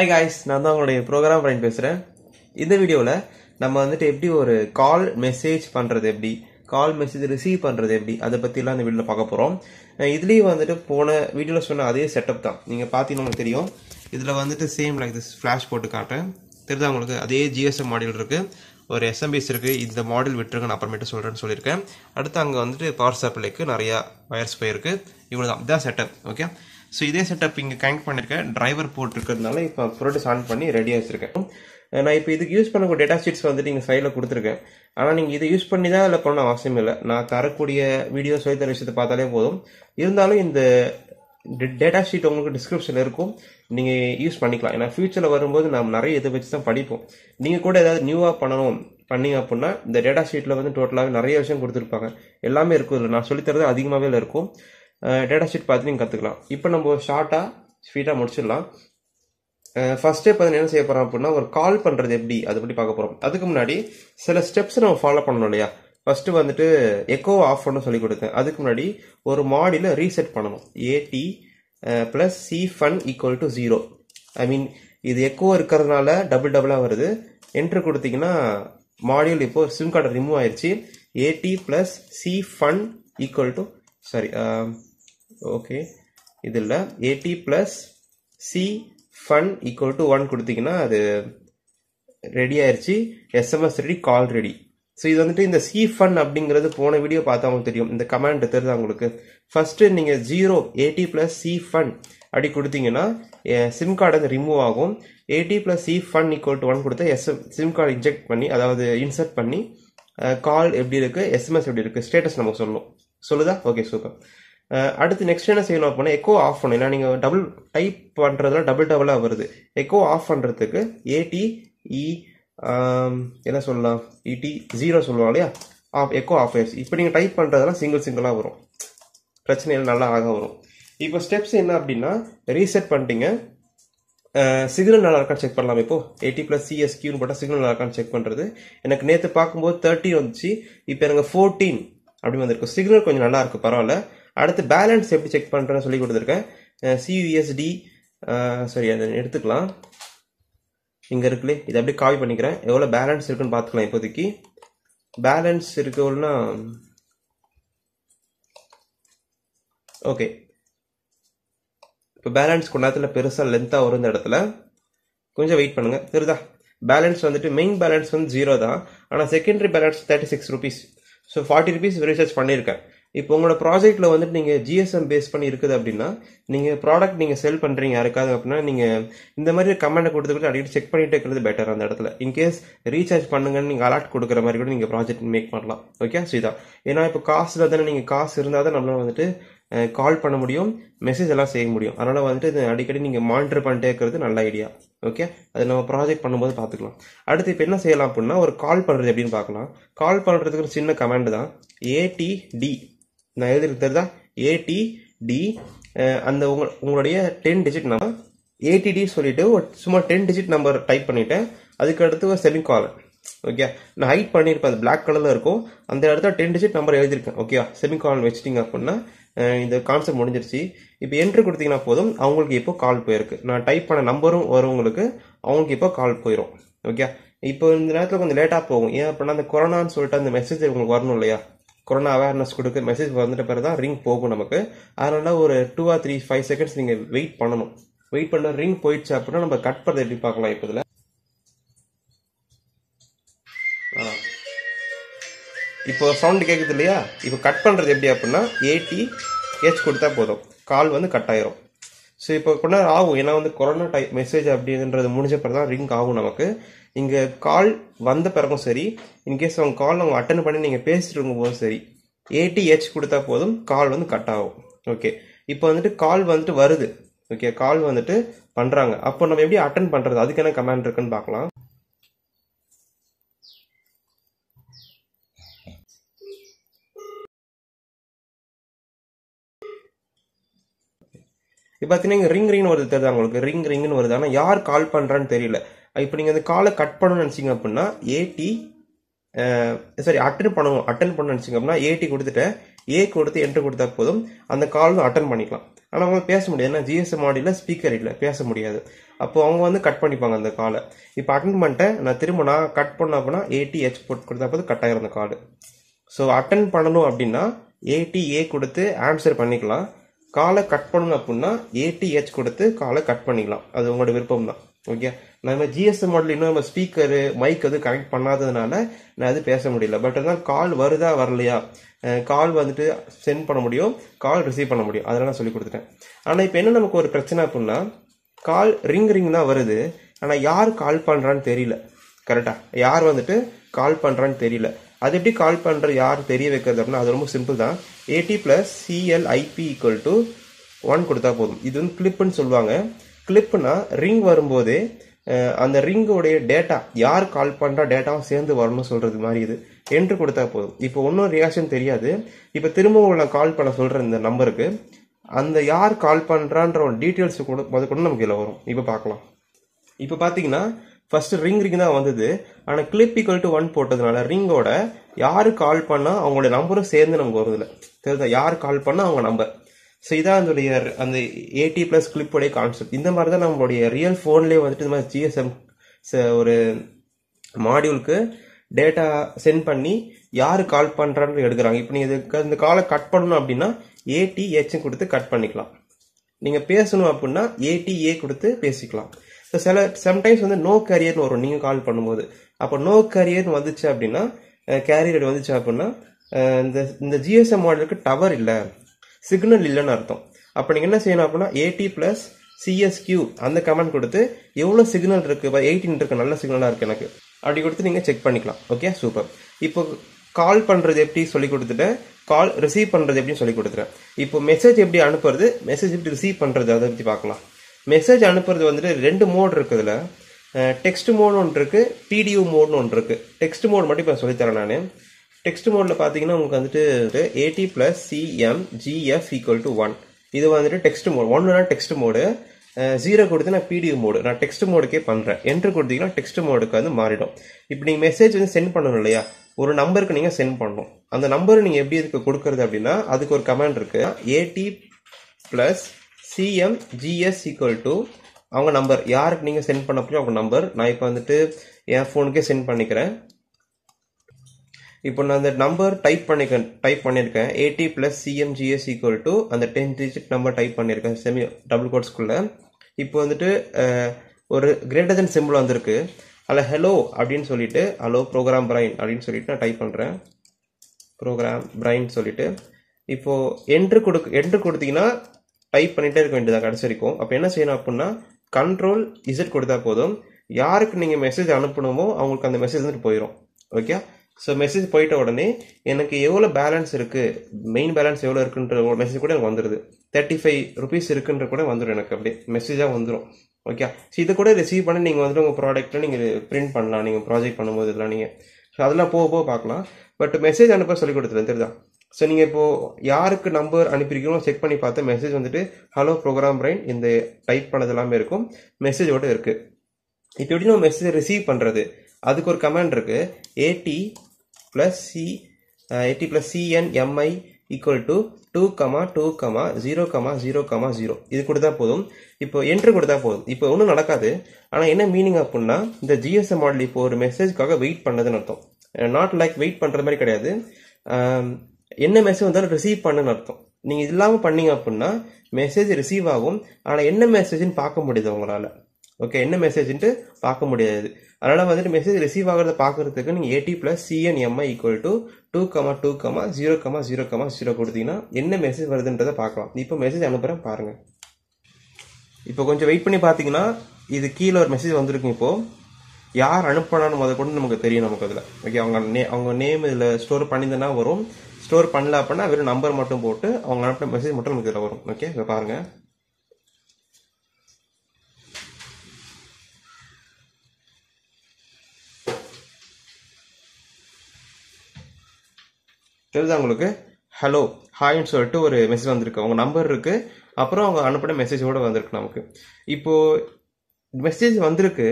hi guys நான் தான் உங்களுடைய ப்ரோக்ராம் பிரைன் பேசுகிறேன் இந்த வீடியோவில் நம்ம வந்துட்டு எப்படி ஒரு கால் மெசேஜ் பண்ணுறது எப்படி கால் மெசேஜ் ரிசீவ் பண்ணுறது எப்படி அதை பற்றிலாம் இந்த வீடியோவில் பார்க்க போகிறோம் இதுலேயும் வந்துட்டு போன வீடியோவில் சொன்ன அதே செட்டப் தான் நீங்கள் பார்த்தீங்கன்னா உங்களுக்கு தெரியும் இதில் வந்துட்டு சேம் லைக் திஸ் ஃப்ளாஷ் போட்டு காட்டேன் தெரிஞ்சா உங்களுக்கு அதே ஜிஎஸ்எம் மாடியூல் இருக்குது ஒரு எஸ்எம்பிஎஸ் இருக்குது இந்த மாடல் விட்டுருக்கு நான் அப்புறமேட்டு சொல்கிறேன்னு சொல்லியிருக்கேன் அடுத்து அங்கே வந்துட்டு பவர் சப்ளைக்கு நிறையா வயர்ஸ் போயிருக்கு இவ்வளோ தான் இதான் செட்டப் ஓகே ஸோ இதே செட்டப் இங்கே கனெக்ட் பண்ணியிருக்கேன் டிரைவர் போர்ட் இப்போ ப்ரோட்டஸ் ஆன் பண்ணி ரெடி வச்சுருக்கேன் நான் இப்போ இதுக்கு யூஸ் பண்ணக்கூடிய டேட்டா ஷீட்ஸ் வந்துட்டு நீங்கள் சைடில் கொடுத்துருக்கேன் ஆனால் நீங்கள் இதை யூஸ் பண்ணி தான் அதில் பண்ண அவசியம் இல்லை நான் தரக்கூடிய வீடியோ தர விஷயத்தை பார்த்தாலே போதும் இருந்தாலும் இந்த டேட்டா ஷீட் உங்களுக்கு டிஸ்கிரிப்ஷனில் இருக்கும் நீங்கள் யூஸ் பண்ணிக்கலாம் ஏன்னா ஃபியூச்சரில் வரும்போது நம்ம நிறைய இதை வச்சு தான் படிப்போம் நீங்கள் கூட ஏதாவது நியூவாக பண்ணணும் பண்ணிங்க அப்படின்னா இந்த டேட்டா ஷீட்டில் வந்து டோட்டலாகவே நிறைய விஷயம் கொடுத்துருப்பாங்க எல்லாமே இருக்கும் இல்லை நான் சொல்லித்தரது அதிகமாகவே இருக்கும் டேட்டா ஷீட் பார்த்து நீங்கள் கற்றுக்கலாம் இப்போ நம்ம ஷார்ட்டாக ஸ்வீட்டாக முடிச்சிடலாம் ஃபஸ்ட்டே பார்த்தீங்கன்னா என்ன செய்ய போகிறோம் அப்படின்னா ஒரு கால் பண்ணுறது எப்படி அதை பற்றி பார்க்க போகிறோம் அதுக்கு முன்னாடி சில ஸ்டெப்ஸ் நம்ம ஃபாலோ பண்ணணும் இல்லையா ஃபஸ்ட்டு வந்துட்டு எக்கோ ஆஃப் பண்ணணும் சொல்லி கொடுத்தேன் அதுக்கு முன்னாடி ஒரு மாடியில் ரீசெட் பண்ணணும் AT plus C fun equal to zero I mean இது எக்கோ இருக்கிறதுனால டபுள் டபுளாக வருது என்ட்ரு கொடுத்தீங்கன்னா மாடியில் இப்போ சிம் கார்டு ரிமூவ் ஆயிடுச்சு AT plus C fun equal to sorry okay இதில் AT plus C fun equal to one கொடுத்தீங்கன்னா அது ரெடி ஆயிடுச்சு SMS ready call ready so இது வந்துட்டு இந்த சி ஃபன் அப்படிங்கிறது போன வீடியோ பார்த்தா உங்களுக்கு தெரியும் இந்த கமெண்ட் தெரியுது உங்களுக்கு ஃபஸ்ட்டு நீங்கள் zero AT plus C fun அப்படி கொடுத்தீங்கன்னா சிம் கார்டு வந்து ரிமூவ் ஆகும் AT plus C fun equal to one கொடுத்தா எஸ்எம் சிம் கார்டு இன்ஜெக்ட் பண்ணி அதாவது இன்சர்ட் பண்ணி கால் எப்படி இருக்குது எஸ்எம்எஸ் எப்படி இருக்குது ஸ்டேட்டஸ் நமக்கு சொல்லணும் சொல்லுதா ஓகே சூப்பர் அடுத்து நெக்ஸ்ட் என்ன செய்யணும் அப்படின்னா எக்கோ ஆஃப் பண்ணணும் ஏன்னா நீங்கள் டபுள் டைப் பண்ணுறதுல டபுள் டபுளாக வருது எக்கோ ஆஃப் பண்ணுறதுக்கு ஏடிஇ e, என்ன சொல்லலாம் இடி e ஜீரோ சொல்லுவாங்க இல்லையா ஆஃப் எக்கோ ஆஃப் ஆயிடுச்சு இப்போ நீங்கள் டைப் பண்ணுறதெல்லாம் சிங்கிள் சிங்கிளாக வரும் பிரச்சனைகள் நல்லா ஆக வரும் இப்போ ஸ்டெப்ஸ் என்ன அப்படின்னா ரீசெட் பண்ணிட்டீங்க சிக்னல் நல்லா இருக்கான்னு செக் பண்ணலாம் இப்போ எயிட்டி ப்ளஸ் சிஎஸ்கியூன்னு போட்டால் சிக்னல் நல்லா இருக்கான்னு செக் பண்ணுறது எனக்கு நேற்று பார்க்கும்போது தேர்ட்டின் வந்துச்சு இப்போ எனக்கு ஃபோர்டீன் அப்படின்னு வந்திருக்கு சிக்னல் கொஞ்சம் நல்லா இருக்கு பரவாயில்ல அடுத்து பேலன்ஸ் எப்படி செக் பண்ணுறேன்னு சொல்லி கொடுத்துருக்கேன் சியூஎஸ்டி சரி அதை எடுத்துக்கலாம் இங்கே இருக்குல்ல இதை அப்படியே காவி பண்ணிக்கிறேன் எவ்வளோ பேலன்ஸ் இருக்குன்னு பார்த்துக்கலாம் இப்போதைக்கு பேலன்ஸ் இருக்கவுன்னா ஓகே இப்போ பேலன்ஸ் கொஞ்ச நேரத்தில் பெருசாக லென்த்தாக வரும் இந்த இடத்துல கொஞ்சம் வெயிட் பண்ணுங்கள் தெரியுதா பேலன்ஸ் வந்துட்டு மெயின் பேலன்ஸ் வந்து ஜீரோ தான் ஆனால் secondary balance thirty six rupees so forty rupees recharge பண்ணியிருக்கேன் இப்போ உங்களோட ப்ராஜெக்ட்டில் வந்துட்டு நீங்கள் ஜிஎஸ்எம் பேஸ் பண்ணி இருக்குது அப்படின்னா நீங்கள் ப்ராடக்ட் நீங்கள் செல் பண்ணுறீங்க யாருக்காவது அப்படின்னா நீங்கள் இந்த மாதிரி கமெண்டை கூட அடிக்கடி செக் பண்ணிகிட்டே இருக்கிறது பெட்டர் அந்த இடத்துல இன்கேஸ் ரீசார்ஜ் பண்ணுங்கன்னு நீங்கள் அலர்ட் கொடுக்குற மாதிரி கூட நீங்கள் ப்ராஜெக்ட் மேக் பண்ணலாம் ஓகே ஸோ இதான் ஏன்னா இப்போ காசில் தானே நீங்கள் காசு இருந்தால் தான் நம்மளால் வந்துட்டு கால் பண்ண முடியும் மெசேஜ் எல்லாம் செய்ய முடியும் அதனால் வந்துட்டு இது அடிக்கடி நீங்கள் மானிட்டர் பண்ணிட்டே இருக்கிறது நல்ல ஐடியா ஓகே அது நம்ம ப்ராஜெக்ட் பண்ணும்போது பார்த்துக்கலாம் அடுத்து இப்போ என்ன செய்யலாம் அப்படின்னா ஒரு கால் பண்ணுறது எப்படின்னு பார்க்கலாம் கால் பண்ணுறதுக்கு ஒரு சின்ன கமெண்ட் தான் ஏடிடி நான் எழுதிருக்கிறது தான் ஏடிடி அந்த உங்களுடைய டென் டிஜிட் நம்பர் ஏடிடி சொல்லிட்டு ஒரு சும்மா டென் டிஜிட் நம்பர் டைப் பண்ணிவிட்டேன் அதுக்கடுத்து ஒரு செமிகாலன் ஓகே நான் ஹைட் பண்ணியிருப்பேன் அது பிளாக் கலரில் இருக்கும் அந்த இடத்துல டென் டிஜிட் நம்பர் எழுதியிருக்கேன் ஓகே செமிகாலன் வச்சிட்டிங்க அப்படின்னா இந்த கான்செப்ட் முடிஞ்சிருச்சு இப்போ என்ட்ரி கொடுத்தீங்கன்னா போதும் அவங்களுக்கு இப்போ கால் போயிருக்கு நான் டைப் பண்ண நம்பரும் வரவங்களுக்கு அவங்களுக்கு இப்போ கால் போயிடும் ஓகே இப்போ இந்த நேரத்தில் கொஞ்சம் லேட்டாக போகும் ஏன் அப்படின்னா அந்த கொரோனான்னு சொல்லிட்டு அந்த மெசேஜ் உங்களுக்கு வரணும் இல்லையா கொரோனா அவேர்னஸ் கொடுக்க மெசேஜ் வந்துட்ட பிறகு தான் ரிங் போகும் நமக்கு அதனால ஒரு two or three five seconds நீங்கள் வெயிட் பண்ணணும் வெயிட் பண்ண ரிங் போயிடுச்சு அப்படின்னா நம்ம கட் பண்ணுறது எப்படி பார்க்கலாம் இப்போதில் இப்போ சவுண்டு கேட்குது இல்லையா இப்போ கட் பண்ணுறது எப்படி அப்படின்னா ஏடி ஹெச் கொடுத்தா போதும் கால் வந்து கட் ஆயிரும் ஸோ இப்போ நேரம் ஆகும் ஏன்னா வந்து கொரோனா டை மெசேஜ் அப்படின்றது முடிஞ்ச பிறகு தான் ரிங் ஆகும் நமக்கு இங்கே கால் வந்த பிறகும் சரி இன்கேஸ் அவங்க கால் அவங்க அட்டன் பண்ணி நீங்கள் பேசிட்டு இருக்கும்போதும் சரி ஏடிஹெச் கொடுத்தா போதும் கால் வந்து கட் ஆகும் ஓகே இப்போ வந்துட்டு கால் வந்துட்டு வருது ஓகே கால் வந்துட்டு பண்ணுறாங்க அப்போ நம்ம எப்படி அட்டன் பண்ணுறது அதுக்கு என்ன கமெண்ட் இருக்குன்னு பார்க்கலாம் இப்போ பார்த்தீங்கன்னா இங்கே ரிங் ரிங்னு வருது தெரியுது உங்களுக்கு ரிங் ரிங்னு வருது ஆனால் யார் கால் பண்ணுறான்னு தெரியல இப்போ நீங்கள் அந்த காலை கட் பண்ணணும்னு நினச்சிங்க அப்படின்னா ஏடி சாரி அட்டன் பண்ணணும் அட்டன் பண்ண நினச்சிங்க அப்படின்னா ஏடி கொடுத்துட்டு ஏ கொடுத்து என்ட்ரு கொடுத்தா போதும் அந்த காலும் அட்டன் பண்ணிக்கலாம் ஆனால் அவங்களால பேச முடியாது ஏன்னா ஜிஎஸ்எம் மாடியில் ஸ்பீக்கர் இல்லை பேச முடியாது அப்போது அவங்க வந்து கட் பண்ணிப்பாங்க அந்த காலை இப்போ அட்டன் பண்ணிட்டேன் நான் திரும்ப நான் கட் பண்ண அப்படின்னா ஏடி ஹெச் போட்டு கொடுத்தா போதும் கட் ஆகிரும் அந்த கால் ஸோ அட்டன் பண்ணணும் அப்படின்னா ஏடி ஏ கொடுத்து ஆன்சர் பண்ணிக்கலாம் காலை கட் பண்ணணும் அப்படின்னா ஏடிஹெச் கொடுத்து காலை கட் பண்ணிக்கலாம் அது உங்களோட விருப்பம் தான் ஓகே நம்ம ஜிஎஸ்எம் மாடல் இன்னும் நம்ம ஸ்பீக்கரு மைக் அது கனெக்ட் பண்ணாததுனால நான் அது பேச முடியல பட் இருந்தால் கால் வருதா வரலையா கால் வந்துட்டு சென்ட் பண்ண முடியும் கால் ரிசீவ் பண்ண முடியும் அதெல்லாம் நான் சொல்லி கொடுத்துட்டேன் ஆனால் இப்போ என்ன நமக்கு ஒரு பிரச்சனை அப்படின்னா கால் ரிங் ரிங் தான் வருது ஆனால் யார் கால் பண்ணுறான்னு தெரியல கரெக்டாக யார் வந்துட்டு கால் பண்ணுறான்னு தெரியல அது எப்படி கால் பண்ணுற யார் தெரிய வைக்கிறது அப்படின்னா அது ரொம்ப சிம்பிள் தான் AT plus CLIP equal to one கொடுத்தா போதும் இது வந்து கிளிப்புன்னு சொல்லுவாங்க கிளிப்புனா ரிங் வரும்போது அந்த ரிங்குடைய டேட்டா யார் கால் பண்ணுறா டேட்டாவும் சேர்ந்து வரணும்னு சொல்கிறது மாதிரி இது என்று கொடுத்தா போதும் இப்போ ஒன்றும் ரியாக்ஷன் தெரியாது இப்போ திரும்ப உங்களை கால் பண்ண சொல்கிற இந்த நம்பருக்கு அந்த யார் கால் பண்ணுறான்ற ஒரு டீட்டெயில்ஸ் கூட அது கூட நமக்கு இதில் வரும் இப்போ பார்க்கலாம் இப்போ பார்த்தீங்கன்னா ஃபர்ஸ்ட் ரிங் ரிங் தான் வந்தது ஆனால் கிளிப் ஈக்குவல் டு ஒன் போட்டதுனால ரிங்கோட யாரு கால் பண்ணால் அவங்களோட நம்பரும் சேர்ந்து நமக்கு வருதுல தெரியுதா யார் கால் பண்ணால் அவங்க நம்பர் ஸோ இதான் அதோடைய அந்த ஏடி ப்ளஸ் கிளிப்போடைய கான்செப்ட் இந்த மாதிரி தான் நம்மளுடைய ரியல் ஃபோன்லேயே வந்துட்டு இந்த மாதிரி ஜிஎஸ்எம் ஒரு மாடியூலுக்கு டேட்டா சென்ட் பண்ணி யார் கால் பண்ணுறான்னு எடுக்கிறாங்க இப்போ நீங்கள் இதுக்கு இந்த காலை கட் பண்ணணும் அப்படின்னா ஏடிஹெச்சும் கொடுத்து கட் பண்ணிக்கலாம் நீங்கள் பேசணும் அப்படின்னா ஏடிஏ கொடுத்து பேசிக்கலாம் ஸோ சில சம்டைம்ஸ் வந்து நோ கேரியர்னு வரும் நீங்கள் கால் பண்ணும்போது அப்போ நோ கேரியர்னு வந்துச்சு அப்படின்னா கேரியர் வந்துச்சு அப்படின்னா இந்த இந்த ஜிஎஸ்எம் மாடலுக்கு டவர் இல்லை சிக்னல் இல்லைன்னு அர்த்தம் அப்போ நீங்கள் என்ன செய்யணும் அப்படின்னா ஏடி ப்ளஸ் சிஎஸ்கியூ அந்த கமெண்ட் கொடுத்து எவ்வளோ சிக்னல் இருக்குது எயிட்டின் இருக்குது நல்ல சிக்னலாக இருக்குது எனக்கு அப்படி கொடுத்து நீங்கள் செக் பண்ணிக்கலாம் ஓகே சூப்பர் இப்போ கால் பண்ணுறது எப்படி சொல்லி கொடுத்துட்டேன் கால் ரிசீவ் பண்ணுறது எப்படின்னு சொல்லி கொடுத்துட்டேன் இப்போ மெசேஜ் எப்படி அனுப்புறது மெசேஜ் எப்படி ரிசீவ் பண்ணுறது அதை பற்றி பார்க்கலாம் மெசேஜ் அனுப்புறது வந்துட்டு ரெண்டு மோட் இருக்குதுல டெக்ஸ்ட் மோட் ஒன்று இருக்குது பிடியூ மோட்னு ஒன்று இருக்குது டெக்ஸ்ட் மோட் மட்டும் இப்போ சொல்லித்தரேன் நான் டெக்ஸ்ட் மோட்ல பார்த்தீங்கன்னா உங்களுக்கு வந்துட்டு AT plus CM GF equal to one இது வந்துட்டு டெக்ஸ்ட் மோடு ஒன்றுனா டெக்ஸ்ட் மோடு ஜீரோ கொடுத்து நான் பிடிஓ மோடு நான் டெக்ஸ்ட் மோடுக்கே பண்ணுறேன் என்ட்ரு கொடுத்தீங்கன்னா டெக்ஸ்ட் மோடுக்கு வந்து மாறிடும் இப்போ நீங்கள் மெசேஜ் வந்து சென்ட் பண்ணணும் இல்லையா ஒரு நம்பருக்கு நீங்கள் சென்ட் பண்ணணும் அந்த நம்பர் நீங்கள் எப்படி இதுக்கு கொடுக்குறது அப்படின்னா அதுக்கு ஒரு கமெண்ட் இருக்குது AT plus CM GS equal to அவங்க நம்பர் யாருக்கு நீங்கள் சென்ட் பண்ண போய் அவங்க நம்பர் நான் இப்போ வந்துட்டு என் ஃபோனுக்கே சென்ட் பண்ணிக்கிறேன் இப்போ நான் அந்த நம்பர் டைப் பண்ணிக்க டைப் பண்ணியிருக்கேன் AT plus CMGS equal to அந்த டென் டிஜிட் நம்பர் டைப் பண்ணியிருக்கேன் செமி டபுள் கோட்ஸ்குள்ளே இப்போ வந்துட்டு ஒரு கிரேட்டர் தென் சிம்பிள் வந்திருக்கு அதில் ஹலோ அப்படின்னு சொல்லிட்டு ஹலோ ப்ரோக்ராம் பிரைன் அப்படின்னு சொல்லிட்டு நான் டைப் பண்ணுறேன் ப்ரோக்ராம் பிரைன் சொல்லிட்டு இப்போது என்ட்ரு கொடுக்கு என்ட்ரு கொடுத்தீங்கன்னா டைப் பண்ணிகிட்டே இருக்க வேண்டியதாக கடைசி வரைக்கும் அப்போ என்ன செய்யணும் அப்படின்னா கண்ட்ரோல் இசட் கொடுத்தா போதும் யாருக்கு நீங்கள் மெசேஜ் அனுப்பணுமோ அவங்களுக்கு அந்த மெசேஜ் வந்துட்டு போயிடும் ஓகே ஸோ மெசேஜ் போயிட்ட உடனே எனக்கு எவ்வளோ பேலன்ஸ் இருக்குது மெயின் பேலன்ஸ் எவ்வளோ இருக்குன்ற மெசேஜ் கூட எனக்கு வந்துடுது தேர்ட்டி ஃபைவ் ருபீஸ் இருக்குன்ற கூட வந்துடும் எனக்கு அப்படியே மெசேஜாக வந்துடும் ஓகே ஸோ இதை கூட ரிசீவ் பண்ணி நீங்கள் வந்துட்டு உங்கள் ப்ராடக்ட்டில் நீங்கள் பிரிண்ட் பண்ணலாம் நீங்கள் ப்ராஜெக்ட் பண்ணும்போது இதெல்லாம் நீங்கள் ஸோ அதெல்லாம் போக போக பார்க்கலாம் பட் மெசேஜ் அனுப்ப சொல்லி கொடுத்துருவேன் தெரியுதா ஸோ நீங்கள் இப்போது யாருக்கு நம்பர் அனுப்பியிருக்கீங்களோ செக் பண்ணி பார்த்தா மெசேஜ் வந்துட்டு ஹலோ ப்ரோக்ராம் பிரைன் இந்த டைப் பண்ணது எல்லாமே இருக்கும் மெசேஜோடு இருக்குது இப்போ எப்படி நம்ம மெசேஜ் ரிசீவ் பண்ணுறது அதுக்கு ஒரு கமெண்ட் இருக்குது AT plus C AT plus CNMI equal to two comma two comma zero comma zero comma zero இது கொடுத்தா போதும் இப்போ என்ட்ரு கொடுத்தா போதும் இப்போ ஒன்றும் நடக்காது ஆனால் என்ன மீனிங் அப்புண்ணா இந்த ஜிஎஸ்எம் மாடல் இப்போ ஒரு மெசேஜ்க்காக வெயிட் பண்ணதுன்னு அர்த்தம் நாட் லைக் வெயிட் பண்ணுற மாதிரி கிடையாது என்ன மெசேஜ் வந்தாலும் ரிசீவ் பண்ணுன்னு அர்த்தம் நீங்கள் இதில்லாம் இல்லாமல் பண்ணீங்க அப்படின்னா மெசேஜ் ரிசீவ் ஆகும் ஆனால் என்ன மெசேஜ்னு பார்க்க முடியுது உங்களால் ஓகே என்ன மெசேஜ்ன்ட்டு பார்க்க முடியாது அதனால் வந்துட்டு மெசேஜ் ரிசீவ் ஆகிறத பார்க்குறதுக்கு நீங்கள் AT plus CNMI equal to two comma two comma zero comma zero comma zero கொடுத்தீங்கன்னா என்ன மெசேஜ் வருதுன்றதை பார்க்கலாம் இப்போ மெசேஜ் அனுப்புகிறேன் பாருங்கள் இப்போ கொஞ்சம் வெயிட் பண்ணி பார்த்தீங்கன்னா இது கீழே ஒரு மெசேஜ் வந்திருக்கும் இப்போது யார் அனுப்பினான்னு முத கொண்டு நமக்கு தெரியும் நமக்கு அதில் ஓகே அவங்க நே அவங்க நேம் இதில் ஸ்டோர் பண்ணியிருந்தேன்னா வரும் ஸ்டோர் பண்ணல அப்படின்னா வெறும் நம்பர் மட்டும் போட்டு அவங்க அனுப்பின மெசேஜ் மட்டும் நமக்கு இதில் வரும் ஓகே இதை பாருங்கள் தெரிஞ்சா உங்களுக்கு ஹலோ ஹாய்னு சொல்லிட்டு ஒரு மெசேஜ் வந்திருக்கு அவங்க நம்பர் இருக்குது அப்புறம் அவங்க அனுப்பின மெசேஜோடு வந்திருக்கு நமக்கு இப்போது மெசேஜ் வந்திருக்கு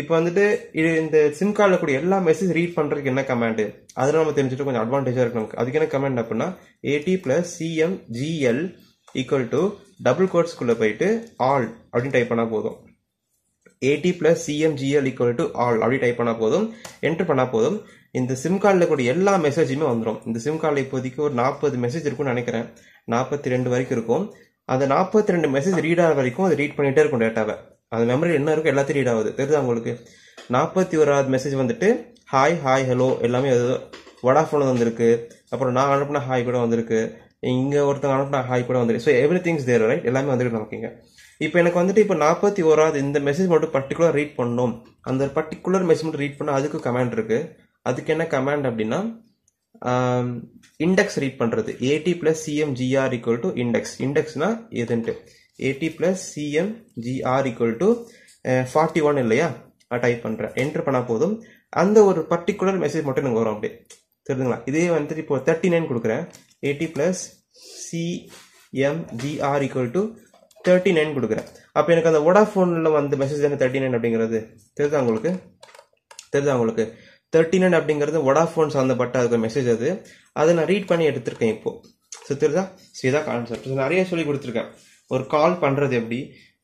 இப்போ வந்துட்டு இது இந்த சிம் கார்டில் கூட எல்லா மெசேஜ் ரீட் பண்ணுறதுக்கு என்ன கமெண்டு அதில் நம்ம தெரிஞ்சுட்டு கொஞ்சம் அட்வான்டேஜாக இருக்கு நமக்கு அதுக்கு என்ன கமெண்ட் அப்படின்னா AT plus CM GL equal to double கோட்ஸ்குள்ளே போயிட்டு ஆல் அப்படின்னு டைப் பண்ணால் போதும் AT plus CMGL equal to all அப்படி டைப் பண்ணால் போதும் என்ட்ரு பண்ணால் போதும் இந்த சிம் கார்டில் கூட எல்லா மெசேஜுமே வந்துடும் இந்த சிம் கார்டில் இப்போதைக்கு ஒரு நாற்பது மெசேஜ் இருக்கும்னு நினைக்கிறேன் நாற்பத்தி ரெண்டு வரைக்கும் இருக்கும் அந்த நாற்பத்தி ரெண்டு மெசேஜ் ரீட் ஆகிற வரைக்கும் அது ரீட் பண்ணிகிட்டே இருக்கும் டேட்டாவை அது மெமரி என்ன இருக்கோ எல்லாத்தையும் ரீட் ஆகுது தெரியுதா உங்களுக்கு நாற்பத்தி ஓராவது மெசேஜ் வந்துட்டு ஹாய் ஹாய் ஹலோ எல்லாமே ஏதோ வடாஃபோன் வந்திருக்கு அப்புறம் நான் அனுப்பின ஹாய் கூட வந்திருக்கு இங்கே ஒருத்தவங்க அனுப்பின ஹாய் கூட வந்துருக்கு so every things there right எல்லாமே வந்துருக்கு நமக்குங்க இப்போ எனக்கு வந்துட்டு இப்போ நாற்பத்தி ஓராவது இந்த மெசேஜ் மட்டும் பர்டிகுலர் ரீட் பண்ணணும் அந்த பர்டிகுலர் மெசேஜ் மட்டும் ரீட் பண்ணால் அதுக்கு கமெண்ட் இருக்குது அதுக்கு என்ன கமாண்ட் அப்படின்னா இண்டெக்ஸ் ரீட் பண்ணுறது AT plus GR equal to index இண்டெக்ஸ்னா எதுன்ட்டு AT plus GR equal to forty one இல்லையா நான் டைப் பண்ணுறேன் என்ட்ரு பண்ணால் போதும் அந்த ஒரு பர்டிகுலர் மெசேஜ் மட்டும் எனக்கு வரும் அப்படியே தெரிஞ்சுங்களா இதே வந்துட்டு இப்போ தேர்ட்டி நைன் கொடுக்குறேன் AT plus CMGR equal to thirty nine கொடுக்குறேன் அப்போ எனக்கு அந்த ஒடாஃபோனில் வந்து மெசேஜ் தானே தேர்ட்டி நைன் அப்படிங்கிறது தெரியுதா உங்களுக்கு தெரிதா உங்களுக்கு தேர்ட்டின் அப்படிங்கிறது வடாஃபோன் சார்ந்தப்பட்ட அதுக்கு மெசேஜ் அது அதை நான் ரீட் பண்ணி எடுத்திருக்கேன் இப்போது சித்திரதா தெரியுதா ஸோ கான்செப்ட் நிறைய சொல்லி கொடுத்துருக்கேன் ஒரு கால் பண்ணுறது எப்படி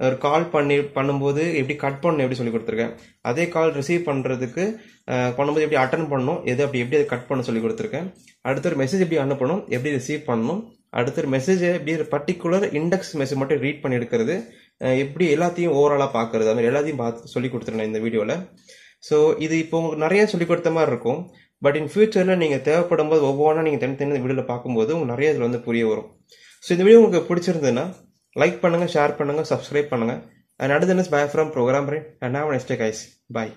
ஒரு கால் பண்ணி பண்ணும்போது எப்படி கட் பண்ணணும் எப்படி சொல்லி கொடுத்துருக்கேன் அதே கால் ரிசீவ் பண்ணுறதுக்கு பண்ணும்போது எப்படி அட்டன் பண்ணணும் எது அப்படி எப்படி அதை கட் பண்ண சொல்லி கொடுத்துருக்கேன் அடுத்த ஒரு மெசேஜ் எப்படி அனுப்பணும் எப்படி ரிசீவ் பண்ணணும் அடுத்த ஒரு மெசேஜ் எப்படி பர்டிகுலர் இண்டெக்ஸ் மெசேஜ் மட்டும் ரீட் பண்ணி எடுக்கிறது எப்படி எல்லாத்தையும் ஓவராலாக அது மாதிரி எல்லாத்தையும் பார்த்து சொல்லி கொடுத்துருந்தேன் இந்த வீடியோவில் ஸோ இது இப்போ உங்களுக்கு நிறைய சொல்லிக் கொடுத்த மாதிரி இருக்கும் பட் இன் ஃபியூச்சரில் நீங்கள் தேவைப்படும் போது ஒவ்வொன்றா நீங்கள் தனித்தனி வீடியோவில் பார்க்கும்போது உங்களுக்கு நிறைய இதில் வந்து புரிய வரும் ஸோ இந்த வீடியோ உங்களுக்கு பிடிச்சிருந்ததுன்னா லைக் பண்ணுங்கள் ஷேர் பண்ணுங்கள் சப்ஸ்கிரைப் பண்ணுங்கள் அண்ட் அடுத்த bye from program rate and have next guys bye